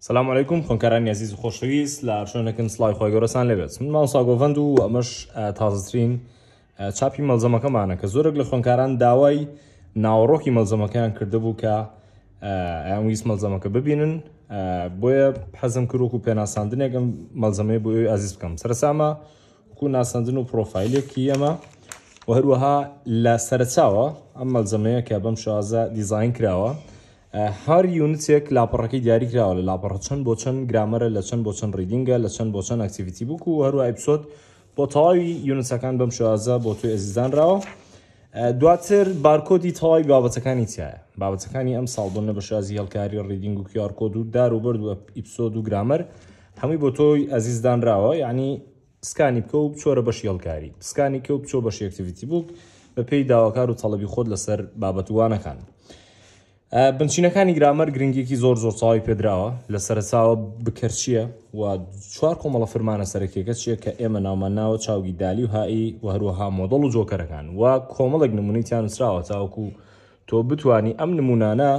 سلام عیکم خۆنکارانی عزیز و خۆشەویست لە شوێنەکەم سلای خۆی گەۆرەسان لەبێت من ماوساگۆڤند و ئەمەش تازترین چاپی مەلزەمەکەمانە کە زۆرێک لە خۆنکاران داوای ناوەڕۆکی مەلزەمەکەیان کردبوو کە ئەویست مەلزەمەکە ببینن بۆیە حەزم کرۆک و پێناساندنێکم مەلزەمەی بۆ ئەوی عزیز بکەم سەرسامە وکو ناسەندن و پرۆفایلێکی ئەمە و هەروەها لە سەرچاوە ئەم مەلزەمەیە کە بەم شازە دیزین کراوە. هەر یونیتێک لاپەڕەکەی دیاریکراوە لە لاپەڕە چەند بۆ چەند گرامەرە لە چەند بۆ چەند ریدینگە لە چەند بۆ چەند ئەکتیویتی بووکو و هەروە ئەیپسۆت بۆ تەواوی یونسەکان بەم شازە بۆ توی ئەزیزانراوە دواتر بارکۆدی تەواوی بابەتەکانی تایە بابەتەکانی ئەم ساڵبوونە بە شازی هەلکاری ڕیدینگ و کیار کۆد و دار و بردووە ئیپسۆد و گرامەر هەمووی بۆ تۆی ئەزیزدانراوە یعنی سکانی بکە و بچۆرە بەش هەلکاری سکانی کە و بچۆ بەش ئەکتیویتی بووک بە پێی داواکار و تەڵەبی خۆت لەسەر بابەتوانەکان. بنچینەکانی گرامەر گرنگێکی زۆر زۆر چاوی پێدراوە لە سەرچاوە بکەرچیە و چوار کۆمەڵە فرمانە سەرکێکە چیە کە ئێمە ناومەناوە چاوگی دالی و هایی و هەروەها مۆدڵ و جۆکەرەکان و کۆمەڵێک نمونیتیان سراوە تاوکو تۆ بتانی ئەم نمونانە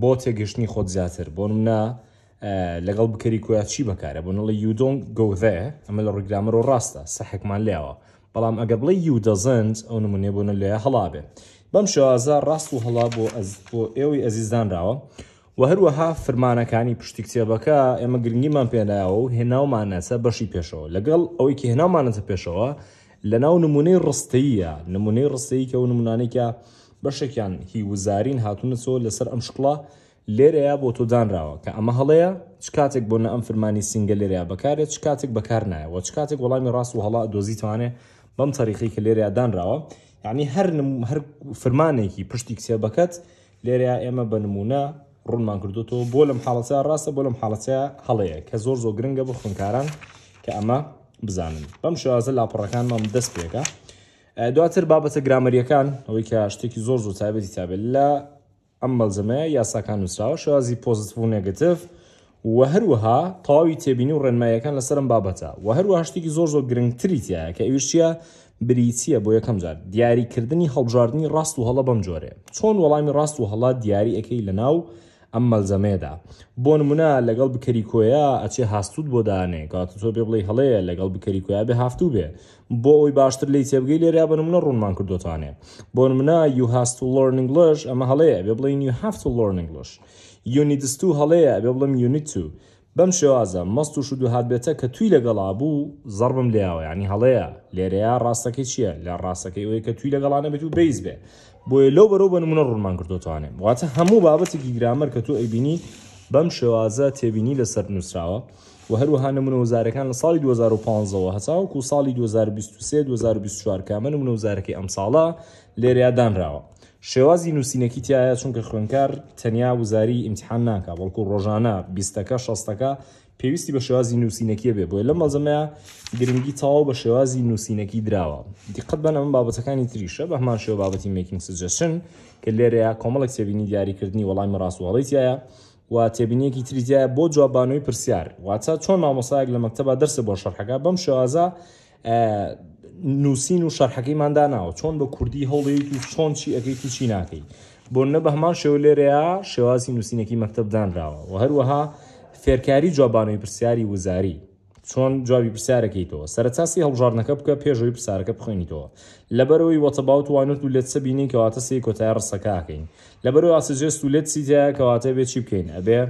بۆ تێگەشتنی خۆت زیاتر بۆ منە لەگەڵ بکەری کۆیا چی بەکارە بۆ نڵی یودۆنگ گەوذێ ئەمە لە ڕگرامەرۆ ڕاستە سەحێکمان لیاوە بەڵام ئەگەر بڵێ یو دەزند ئەو نمونێ بوون لێ هەڵابێ بەم شازە ڕاست و هەڵا بۆ بۆ ئێوەی ئەزیزدانراوە و هەروەها فرمانەکانی پشتی کتێبەکە ئێمە گرنگیمان پێداوە و هێناومانەسە بەشی پێشەوە لەگەڵ ئەوەی کە هێناومانەتە پێشەوە لە ناو نمونەی ڕستەیە نمونەی ڕستەی کە و نمونانێکە بەشێکیان هی وزارین هاتونە چۆ لەسەر ئەم شقڵە لێرەیە بۆ تۆدانراوە کە ئەمە هەڵەیە چ کاتێک بۆ نە ئەم فرمانی سنگگە لێرەیە بەکارێت چ کاتێک بەکار نایەوە چ کاتێک وەڵامی ڕاست و هەڵا دۆزیتوانێت بەم تەریخی کە لێرە دانراوە یعنی هەر هەر فرمانێکی پشتی کسێ بەکەت لێرە ئێمە بە نمونە ڕوونمان کردوەوە بۆ لەم حاڵەتە ڕاستە بۆ لەم حاڵەتە هەڵەیە کە زۆر زۆر گرنگە بۆ خوونکاران کە ئەمە بزانن بەم شازە لاپەڕەکانمان دەست پێەکە دواتر بابەتە گرامەریەکان ئەوەی کە شتێکی زۆر زۆر تایبەتی تابێت لە ئەم بەڵزمەیە یاساکان نووسراوە شازی پۆزیتبوو نگتف و هەروەها تاوی تێبینی و ڕێنمایەکان لەسرم بابەتە و هەروە هەشتێکی زۆر زۆر گرنگتریتیە کە ئەویشتە بریتیە بۆ یەکەم جار دیاریکردنی هەڵبژاردننی ڕاست و هەڵە بەم جۆرێ چۆن وەڵامی ڕاست و هەڵات دیاری ئەەکەی لە ناو ئەم مەلزەمێدا بۆ نمونە لەگەڵ بکەریکۆیە ئەچێ هاستود بۆ دانێ کات تۆ پێ بڵی هەڵەیە لەگەڵ بکەریکۆیا بێ هافتوو بێ بۆ ئەوی باشتر لی تێبگەی لێریا بە نمونە ڕوونمان کردوتانێ بۆ نمونە یو هاست و لۆرننگلش ئەمە هەڵەیە بێ بڵین یو هاف لۆرننگلش. یۆنیدست و هەڵەیە بێ بڵم یونیت و بەم شێوازە مەست و شود و هاتبێتە کە توی لەگەڵا بوو زەربم لیاوە ینی هەڵەیە لێرەیە ڕاستەکەی چییە لە ڕاستەکەی ئەوەیە کە توی لەگەڵانە بێت و بیس بێ بۆیە لەو بەرەو بنمونە ڕوونمان کردوتوانێت واتە هەموو بابەتێکی گرامەر کە تو ئەیبینی بەم شێوازە تێبینی لەسەر نووسراوە و هەروەها نمونە وزارەکان لە ساڵی 2015ەوە هەچاوکو ساڵی 2023 2024 کامە نمونە وزارەکەی ئەم ساڵە لێریادانراوە. شێوازی نووسینەکی تایە چونکە خوێنکار تەنیا وزاری ئیمتحان ناکە بەڵکو ڕۆژانە بیستەکە شەستەکە پێویستی بە شێوازی نووسینەکیە بێ بۆی لە مەزمەیە گرنگی تاو بە شێوازی نووسینەکی دراوە دیقەت بەنە من بابەتەکانی تریشە بە هەمان شێوە بابەتی مکینگ سجەشن کە لێرەیە کۆمەڵک تێبینی دیاریکردنی وەڵامی ڕاستوەڵیتیایە و تێبینیەکی تریجیایە بۆ جوابانەوەی پرسیار واتە چۆن مامۆسایەک لە مەکتتەبە دەرسە بۆ شەرحەکە بەم شێوازە نووسین و شەرحەکەیماندا ناوە چۆن بە کوردی هەڵەیەکی چۆن چی ئەەکەیت و چی ناکەی بۆ نە بە هەمان شێو لێرەیە شێوازی نووسینێکی مەکتبدانراوە و هەروەها فێرکاری جوابانەوەی پرسیاری وزاری چۆن جوابی پرسیارەکەیتەوە سەرچاسی هەڵژارنەکە بکە پێشەوەی پرسیارەکە بخوێنیتەوە لەبەرەوەی وەتەباوت وانت و لێت سەبینی کەواتە سی کۆتای ڕسەکەکەین لەبەرەوە ئاسجێست و لێت سیتەیە کەواتە بێت چی بکەین ئەبێ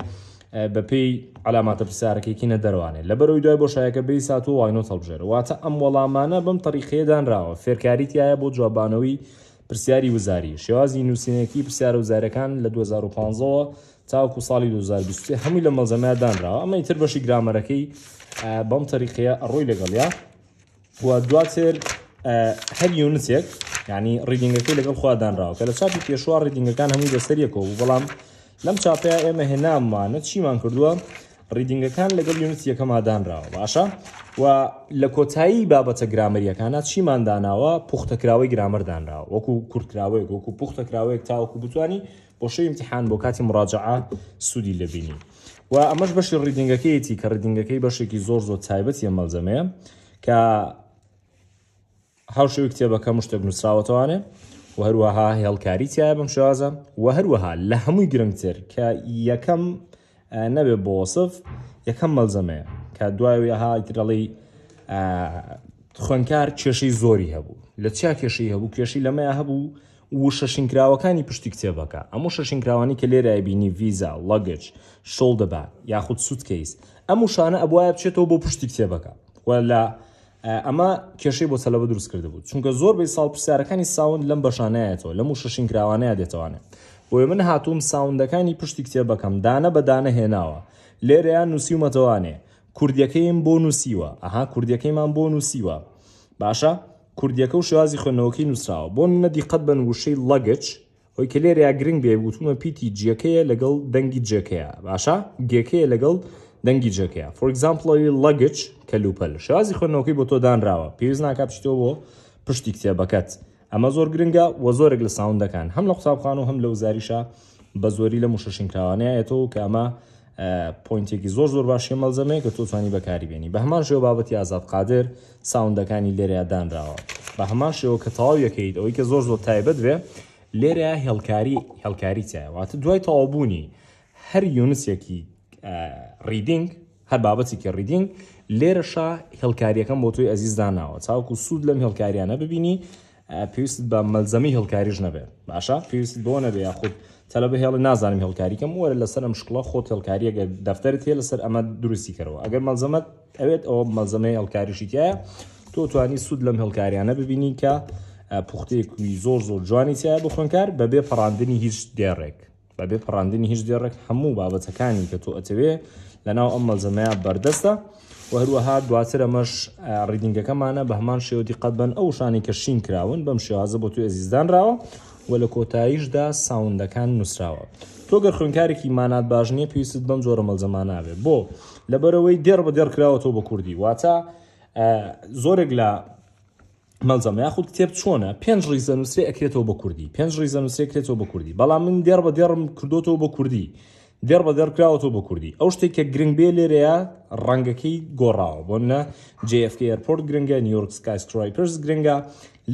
بە پێی علاماتە پرسیارەکەیکینە دەروانێت لە بەرەوەی دوای بۆشایەکە بی سات و واینۆ هەڵبژێر واتە ئەم وەڵامانە بەم تەریخێدانراوە فێرکاریتیایە بۆ جوابانەوەی پرسیاری وزاری شێوازی نووسینێکی پرسیار وزارەکان لە 2015ەوە تاوکو ساڵی 2020 هەمووی لە مەزەمەدانراوە ئەمە تر بەشی گرامەرەکەی بەم تەریخەیە ڕووی لەگەڵیا دواتر هەر یونسێک ینی ڕیدینگەکەی لەگەڵ خوادانراوە کە لە چاپی پێشوار ڕیدینگەکان هەموو دەسەریەکەەوە بەڵام لەم چاپەیە ئێمە هێناممانە چیمان کردووە ڕیدینگەکان لەگەڵ یونت یەکەم ئادانراوە باشە و لە کۆتایی بابەتە گرامەریەکانە چیمانداناوە پوختەکراوەی گرامەردانراوە وەکو کورتراوەیەک وەکو پوختەکراوەیەک تاوەکو بتانی بۆ شەی امتحان بۆ کاتی مراجعە سوودی لەبینی و ئەمەش بەشی ڕیدینگەکەیەتی کە ڕیدینگەکەی بەشێکی زۆر زۆر تایبەتی مەلزەمەیە کە هاوشەوی کتێبەکە مشتێک نووسراوەتەوانێ و هەروەها هێڵکاری تایە بەم شازە و هەروەها لە هەمووی گرنگتر کە یەکەم نەبێ بۆسف یەکەم مەلزەمەیە کە دوایها دڵی خوێنکار کێشەی زۆری هەبوو لە چیا کێشەی هەبوو کێشی لەمەیە هەبوو و شەشنکراوەکانی پشتی کتێبەکە ئەموو شەشنکراوانی کە لێرە بینی ڤیزا لەگچ شڵ دەبات یاخود سوودکەیس ئەم وشانە ئەبواە بچێتەوە بۆ پشتی کتێبەکە وە لە ئەمە کێشەی بۆ سەلەبە دروست کرده بوو چونکە زۆربەی ساڵ پرسیارەکانی ساوند لەم بەشانایەتەوە لەم و ششین کراوانەیە دێتوانێت بۆی من هاتووم ساوندەکانی پشتی کتێبەکەم دانە بەدانە هێناوە لێرەیان نووسیمەتەوانێ کوردیەکەیم بۆ نووسیوە ئەها کوردیەکەیمان بۆ نووسیوە باشە کوردیەکە و شێوازی خوێنەوەکی نووسراوە بۆ نەدیقەت بەن وشەی لەگچ ئەوی کە لێرەیا گرنگ بێ وتومە پیتی جیەکەیە لەگەڵ دەنگی جەکەیە باشە گێکەیە لەگەڵ دەنگی جەکەیە فۆگزامپڵەوی لەگچ کەلوپەل شازی خوێنەوەکەی بۆ تۆ دانراوە پێویست ناکپشتەوە بۆ پشتی کتێبەکەت ئەمە زۆر گرنگە وە زۆرێک لە ساوندەکان هەم لە قوسابخان و هەم لە وزاریشە بە زۆری لە موشەشینکراوانەیەەوە کە ئەمە پوینتێکی زۆر زۆر باشی مەلزەمەیە کە تۆتوانی بەکاری بێنی بە هەمان شێوە بابەتی ئازاد قادر ساوندەکانی لێرە دانراوە بە هەمان شێوە کە تەواویەکەیت ئەوەی کە زۆر زۆر تایبەت بێ لێرە هێڵکاری هێڵکاری چایواتە دوای تەواوبوونی هەر یونسێکی ریدینگ هەر بابەتی کە ریدینگ لێرەشا هێڵکاریەکەم بۆ توی ئەزیز داناوە چاوکو سوود لەم هێڵکاریانە ببینی پێویست بە مەلزەمی هێڵکاریش نەبێت باشە پێویست بۆ نەبێ یاخود تەلە بە هێڵی نازانم هێڵکاریکەم وەرە لەسەر ئەم شکڵە خۆت هێڵکاریەگە دەفتەرت هێ لەسەر ئەمە دروستی کەەوە ئەگەر مەلزەمەت ئەوێت ئەوە مەلزەمەی هەڵکاریشیتیایە تۆ توانی سوود لەم هێڵکاریانە ببینی کە پوختەیەکی زۆر زۆر جوانی تایە بخۆنکار بەبێ پەڕاندنی هیچ دێڕێک بەبێ پڕاندنی هیچ دێڕێک هەموو بابەتەکانی کە تۆ ئەتەوێ لەناو ئەم مەلزەمەیە بەردەستە وهروەها دواتر ئەمەش ڕیدنگەکەمانە بە هەمان شێوەی قەت بن ئەو شانی کە شین کراون بەم شێوازە بۆ توی ئەزیزدانراوە و لە کۆتاییشدا ساوندەکان نووسراوە. تۆگەر خوێنکارێکی مانات باش نییە پێویست بەم زۆرە مەلزەماناوێ بۆ لەبەرەوەی دێر بە دێرکراوە تۆ بە کوردی واتە زۆرێک لە مەزەم یاخود کتێب چۆنە پێنج ریزە نووسێ ئەکرێتەوە بە کوردی پێنج ریزە نووسێ کرێتەوە بە کوردی بەڵام من دێر بە دێڕم کردوەوە بە کوردی دێر بە دەرکراوەەوە بە کوردی ئەو شتێک کە گرنگ بێ لێرەیە ڕەنگەکەی گۆڕاوە بۆنە جFK ئەرپۆرت گرنگە نیویورک سکایسکرایپرس گرنگە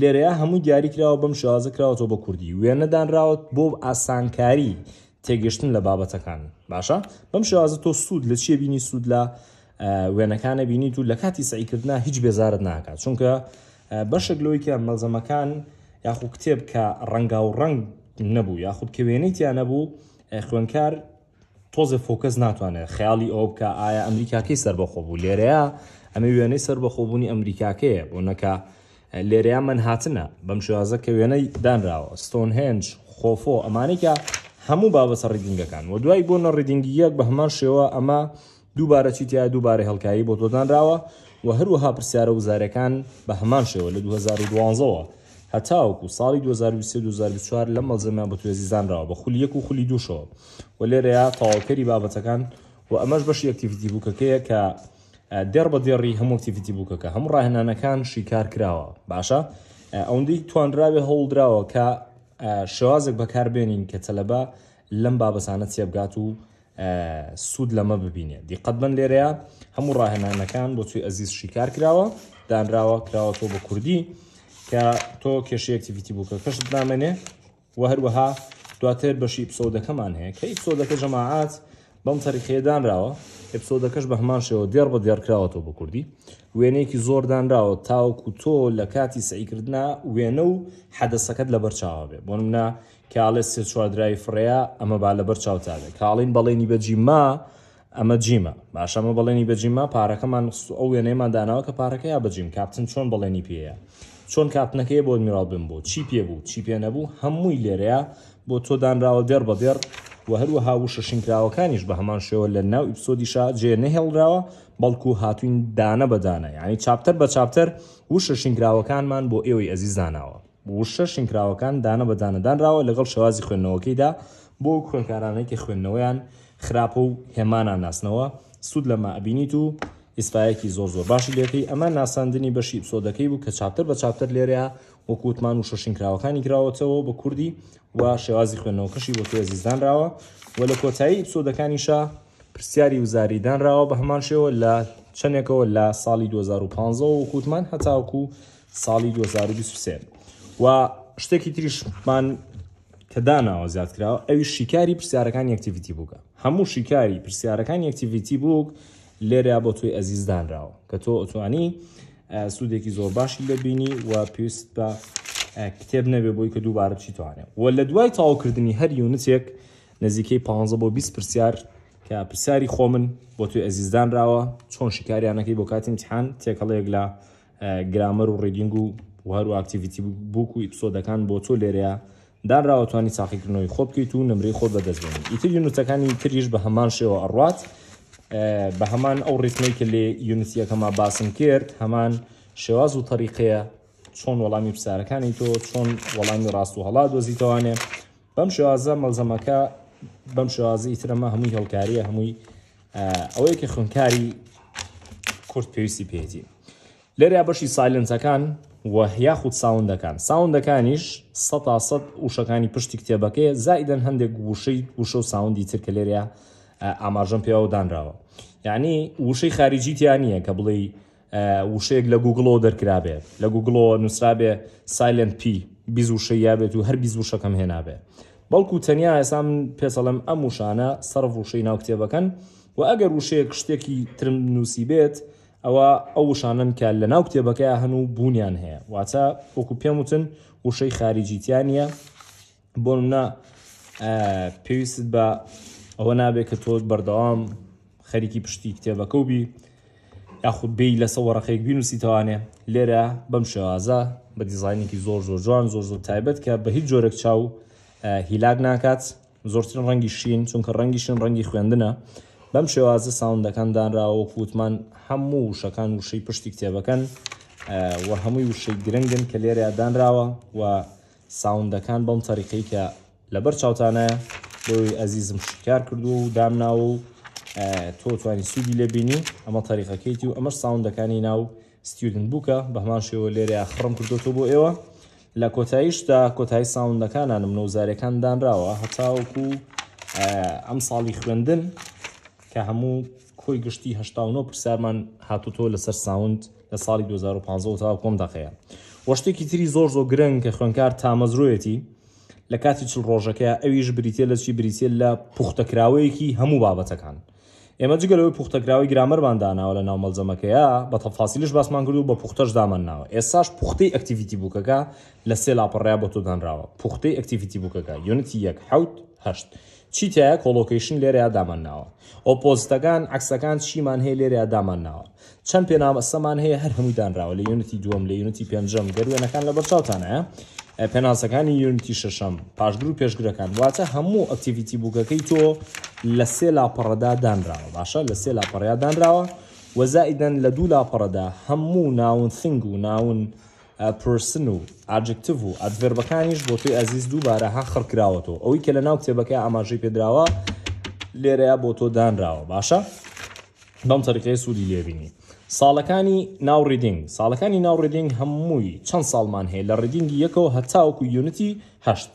لێرەیە هەموو دیاریکراوە بەم شازە کراوەەوە بە کوردی وێنەدانراوت بۆ ئاسانکاری تێگەشتن لە بابەتەکان باشە بەم شازە تۆ سوود لە چیە بینی سوود لە وێنەکانە بینیت و لە کاتی سعیکردنا هیچ بێزارت ناکات چونکە بەشێک لەوەی کە مەزەمەکان یاخود کتێب کە ڕەنگا و ڕنگ نەبوو یاخود کە وێنەیتیان نەبوو خوێنکار تۆزە فۆکەس ناتوانێت خیاڵی ئەو بکە ئایا ئەمریکاکەی سربەخۆ بوو لێرەیە ئەمە وێنەی سربەخۆبوونی ئەمریکاکەیە بۆ نەکە لێرەیە من هاتنە بەم شوازە کە وێنەی دانراوە ستۆن هێنج خۆفۆ ئەمانێکە هەموو بابەسە ڕیدنگەکان و دوای بۆنە ڕیدنگی یەک بە هەمان شێوە ئەمە دووبارە چیتیا دووبارە هەڵکایی بۆ تۆدان راوە و هەروەها پرسیارە وزارەکان بە هەمان شێوە لە 2012ەوە هەتاوکو ساڵی 2024 لە مەزەمان بە توێزیزانراوە بە خولیەک و خولی دووشەوە و لێرەیە تاواکەری بابەتەکان و ئەمەش بەشی ئەکتیفیتی بووکەکەیە کە دێر بە دێڕی هەموو ئەکتیفیتی بووکەکە هەموو ڕاهێنانەکان شیکار کراوە باشە ئەوەندەی توانراوێ هەوڵدراوە کە شێوازێک بەکاربێنین کە تەلەبە لەم بابەسانە چێبگات و سوود لەمە ببینێت دیقەت بن لێرەیە هەموو ڕاهێنانەکان بۆ توی ئەزیز شیکار کراوە دانراوە کراوە تۆ بە کوردی کە تۆ کێشی ئەکتیویتی بووکە کەشت نامێنێ و هەروەها دواتر بەشی ئپسۆدەکەمان هەیە کە ئیپسۆدەکە جەماعات بەم تەریخەیەدانراوە ئپسۆدەکەش بە هەمان شێوە دێر بە دێرکراوە تۆ بە کوردی وێنەیەکی زۆر دانراوە تاوەکو تۆ لە کاتی سعیکردنا وێنە و حەدەسەکەت لە بەرچاوە بێ بۆ منە کاڵێ سێ چواردراوی فڕەیە ئەمە با لەبەر چاوتارە کاڵین بەڵێنی بەجی ما ئەمە جیمە باشەمە بەڵێنی بەجیما پارەکەمان ئەو وێنەیەمان داناوە کە پارەکە یا بەجیم کاپتن چۆن بەڵێنی پێەیە چۆن کاپنەکەی بۆ میراڵ بم بۆ چی پێ بوو چی پێ نەبوو هەمووی لێرەیە بۆ تۆ دانراوە دێر بە دێر و هەروەها وشە شنکراوەکانیش بە هەمان شێوە لە ناو ئیپسۆدیشا جێ نەهێڵراوە بەڵکو هاتوین دانە بەدانە یعنی چاپتەر بە چاپتەر وشە شنگراوەکانمان بۆ ئێوەی ئەزیزاناوە وشە شنکراوەکان دانە بەدانەدانراوە لەگەڵ شێوازی خوێندنەوەکەیدا بۆ خوێنکارانەیەکی خوێندنەوەیان خراپە و هێمانان ناسنەوە سوود لە مابینیت و ئیسپایەکی زۆر زۆر باشی لێەکەی ئەمە ناساندنی بەشی پسۆدەکەی بوو کە چاپتر بە چاپتر لێرەیە وەکووتمان و شەشنکراوەکانی کراوەتەوە بە کوردی و شێوازی خوێندنەوەکەشی بۆ توێزی زانراوە و لە کۆتایی پسۆدەکانیشە پرسیاری وزاریدانراوە بە هەمان شێوە لە چەندێکەوە لە ساڵی 2015 وەکووتمان هەتاوکو ساڵی 2023. و شتێکی تریشمان کە داناوە زیاد کراوە ئەوی شیکاری پرسیارەکان یەکتیڤیتی بووکە هەموو شیکاری پرسیارەکان یەکتیڤیتی بووک لێرە بۆ توی ئەزیزدانراوە کە تۆ ئۆتوانی سوودێکی زۆر باشی ببینی و پێویست بە کتێب نەبێ بۆی کە دووبارە چی توانێت و لە دوای تاواکردنی هەر یونتێک نزیکەی 15 بۆ 20 پرسیار کە پرسیاری خۆ من بۆ توی ئەزیزدانراوە چۆن شیکاریانەکەی بۆ کاتی امتحان تێکەڵەیەک لە گرامەر و ڕێدینگ و و هەرو ئاکتیڤیتی بووکو و ئیپسۆدەکان بۆ تۆ لێرەیە دانراوەتوانی ساقیکردنەوەی خۆبکەیت و نمری خۆت بەدەستبێنی ئیتر یونوتەکانی تریش بە هەمان شێوە ئەڕات بە هەمان ئەو ڕیتمی کە لێ یونسیەکەما باسم کرد هەمان شێواز و تەریقەیە چۆن وەڵامی پسارەکانی تۆ چۆن وەڵامی ڕاست و هەڵا دۆزیتەوانێ بەم شێوازە مەلزەمەکە بەم شێوازە ئیترەمە هەمووی هەڵکاریە هەمووی ئەوەیەکی خوونکاری کورت پێویستی پێێتی لێریا بەشی سایلنسەکان یاخود ساوندەکان ساوندەکانیش ١ وشەکانی پشتی کتێبەکەی زائیدەن هەندێک گوشەی وشە و ساوندی ترکە لێریا ئاماژم پێوە دانراوە یعنی وشەی خارجیتیان نییە کە بڵێ وشەیەک لە گوگلۆ دەرکرابێت لە گوگلۆ نووسرابێ سایلند پی بیز وشە یابێت و هەر بیز وشەکەم هێنابێ بەڵکو تەنیا ئێسام پێسەڵم ئەم وشانە سەرف وشەی ناو کتێبەکەن و ئەگەر وشەیە شتێکی ترم نووسی بێت ئەوە ئەو شانن کە لە ناو کتێبەکە هەنوو بوونیان هەیە واچە وەکو پێم وتن وشەی خارجیتیانە بۆ منە پێویست بە ئەوە نابێت کە تۆ بەردەوام خەریکی پشتی کتێبەکە و بی یاخود بی لە سەوەڕەخەیەک بینوسیتوانێ لێرە بەم شێوازە بە دیزانێکی زۆر زۆر جوان زۆر زۆر تایبەت کە بە هیچ جۆرەك چاو هیلاک ناکات زۆرترین ڕەنگی شین چونکە ڕەنگی شین ڕەنگی خوێندنە بەم شێوازە ساوندەکان دانراوە و پوتمان هەموو وشەکان وشەی پشتی کتێبەکەن و هەمووی وشەی گرنگن کە لێرە دانراوە و ساوندەکان بەم تەریقی کە لەبەر چاوتانە بۆی ئەزیزم شکار کردو و دامناوە و تۆ توانی سوودی لەبینی ئەمە تەریقەکەیتی و ئەمە ساوندەکانی ناو ستیودن بووکە بەمان شێوە لێرە خڕم کردوەوە بۆ ئێوە لە کۆتاییشدا کۆتایی ساوندەکانانم نەوزارەکان دانراوە هەتاوەکو ئەم ساڵی خوێندن کە هەموو کۆی گشتی 1970 پرسیارمان هاتوتۆ لەسەر ساوند لە ساڵی 2015 تا کۆم دەخەیە وەشتێکی تری زۆر زۆ گرنگ کە خوێنکار تامەزرۆیەتی لە کاتی چل ڕۆژەکە ئەویش بریتە لە چی بریتێل لە پوختەکراوەیەکی هەموو بابەتەکان ئێمە جگەلەوەی پوختەکراوی گرامەرمان داناوە لە ناومەلزەمەکەیە بە تەفاسیلش باسمان کرد و بە پوختەش دامنناوە ئێساش پوختەی ئەکتیویتی بووکەکە لە سێ لاپەڕیا بۆ تۆ دەنراوە پوختەی ئەکتیویتی بووکەکە یونتی یەک حوت هەشت چیتە کۆلۆکیشن لێرەیا دامانناوە ئۆپۆزتەکان عکسەکان چیمان هەیە لێرەیا دامانناوە چەند پێنامەسەمان هەیە هەر هەموویدانراوە لە یونتی دووەم لە یونتی پێنجەم گەروێنەکان لە بەرچاوتانە پێناسەکانی یونتی شەشەم پاشگر و پێشگرەکان واتە هەموو ئەکتیڤیتی بووکەکەی تۆ لە سێ لاپەڕەدا دانراوە باشە لە سێ لاپەڕیا دانراوە وەزائدەن لە دوو لاپەڕەدا هەموو ناون سنگ و ناون پرسن و ئاجکتیو و ئەدڤێربەکانیش بۆ توی ئەزیز دووبارە ها خڕکراوەتەوە ئەوی کە لە ناو کتێبەکە ئاماژەی پێدراوە لێرەیە بۆ تۆ دانراوە باشە بەم تەرقی سوودی لێبینی ساڵەکانی ناو ڕیدنگ ساڵەکانی ناو ڕیدنگ هەمووی چەند ساڵمان هەیە لە ڕیدنگی یەکەوە هەتاوکو یونتی هەشت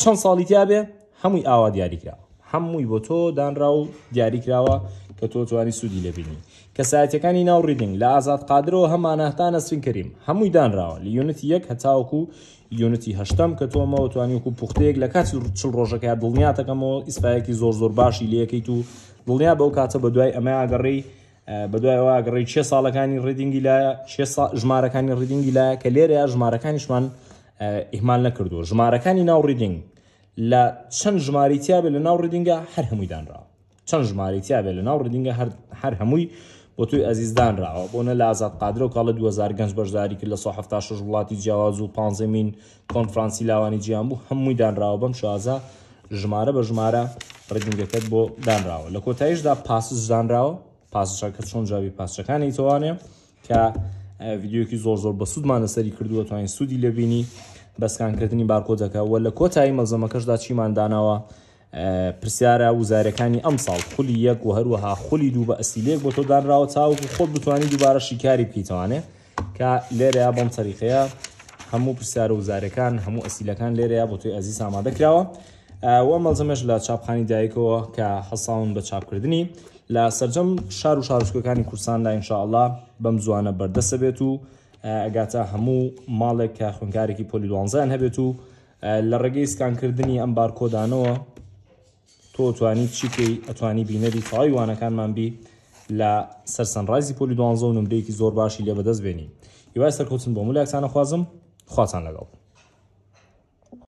چەند ساڵی تیاابێ هەمووی ئاوا دیاریکراوە هەمووی بۆ تۆ دانرا و دیاریکراوە کە تۆ توانی سوودی لەبینی کە سایەتەکانی ناو ریدنگ لە ئازاد قادرەوە هەمانەتانە سن کریم هەمووی دانراوە لە یونتی یەک هەتاوکو یونتی هەشتم کە تۆمەوە توانیوەکو پوختەیەک لە کات چل ڕۆژەکە دڵنیاتەکەمەوە ئیسپایەکی زۆر زۆر باشی لەکەیت و دڵنیا بەو کاتە بە دوای ئەمە ئاگەڕی بەدوایەوە گەڕی چێ ساڵەکانی ڕیدنگی لە ژمارەکانی ڕیدنگی لە کە لێرەیە ژمارەکانیشمان ئیحمال نەکردو ژمارەکانی ناو ڕیدنگ لە چەند ژماری تیاابێت لە ناو ڕیدنگە هەر هەمووی دانراوە چەند ژماری تیاابێ لە ناو ڕدینگە هەر هەمووی بۆ توی ئەزیزدان راوە بۆنە لە ئازاد قادرۆ کاڵە 2005 بەشداری کرد لە 1970 وڵاتی جیاواز و 15 مین کۆنفرانسی لاوانی جیان بوو هەمووی دانراوە بەم شازە ژمارە بە ژمارە ڕگنگەکەت بۆ دانراوە لە کۆتاییشدا پاسس دانراوە پاسشەکە چۆن جاوی پاسەکانی توانێ کە ویددیوکی زۆر زۆر بە سوودمانە سەری کردووە توانین سوودی لەبینی بەسکانکردنی بارکۆدەکە وە لە کۆتایی مەزەمەکەشدا چیمان داناوە پرسیارە وزارەکانی ئەم ساڵ خولی یەک و هەروەها خولی دوو بە ئەسیلێک بۆ تۆ دانراوە چاوک خۆت بتوانانی دووبارە شیکاری بکەیتوانێ کە لێرەیە بەم تەریخەیە هەموو پرسیارە وزارەکان هەموو ئەسیلەکان لێرەیە بۆ توی ئەزی سامادەکراوە وە مەزەمەش لە چاپخانی دایکەوە کە حەساون بە چاپکردنی لە سەررجەم شار و شارشکەکانی کورسان لا ئینشاءله بەم زوانە بەردەسە بێت و ئەگاتە هەموو ماڵێک کە خوێنکارێکی پۆلیلوانزان هەبێت و لە ڕێگەی سکانکردنی ئەم بارکۆدانەوە تۆتوانی چیکەی ئەتوانی بینەری تاوای وانەکانمان بی لە سەرسەنڕازی پۆلی دوانزە و نمرەیەکی زۆر باشی لێ بەدەست بێنی یوای سەرکەوتن بۆ مولاکسانە خوازم خواتان لەگەڵ